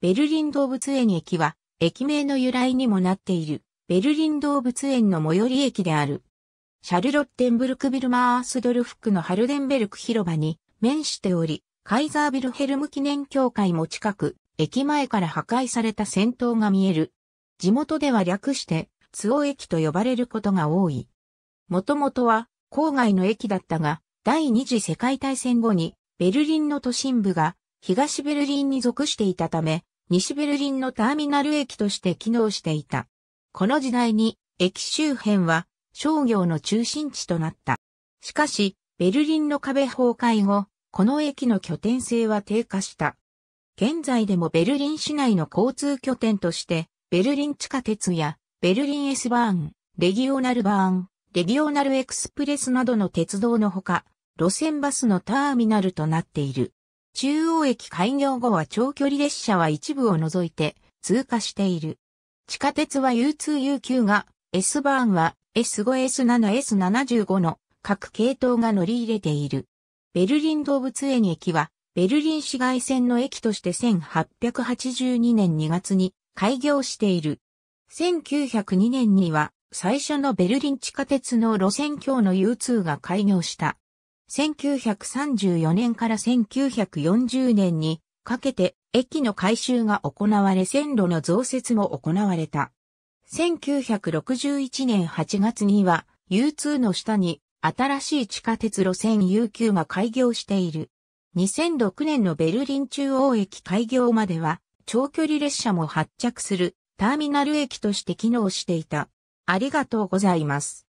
ベルリン動物園駅は、駅名の由来にもなっている、ベルリン動物園の最寄り駅である。シャルロッテンブルクビルマースドルフクのハルデンベルク広場に面しており、カイザービルヘルム記念協会も近く、駅前から破壊された戦闘が見える。地元では略して、ツオ駅と呼ばれることが多い。もともとは、郊外の駅だったが、第二次世界大戦後に、ベルリンの都心部が、東ベルリンに属していたため、西ベルリンのターミナル駅として機能していた。この時代に駅周辺は商業の中心地となった。しかし、ベルリンの壁崩壊後、この駅の拠点性は低下した。現在でもベルリン市内の交通拠点として、ベルリン地下鉄やベルリン S バーン、レギオナルバーン、レギオナルエクスプレスなどの鉄道のほか、路線バスのターミナルとなっている。中央駅開業後は長距離列車は一部を除いて通過している。地下鉄は U2U9 が、S バーンは S5S7 S75 の各系統が乗り入れている。ベルリン動物園駅は、ベルリン市街線の駅として1882年2月に開業している。1902年には、最初のベルリン地下鉄の路線橋の U2 が開業した。1934年から1940年にかけて駅の改修が行われ線路の増設も行われた。1961年8月には U2 の下に新しい地下鉄路線 u 9が開業している。2006年のベルリン中央駅開業までは長距離列車も発着するターミナル駅として機能していた。ありがとうございます。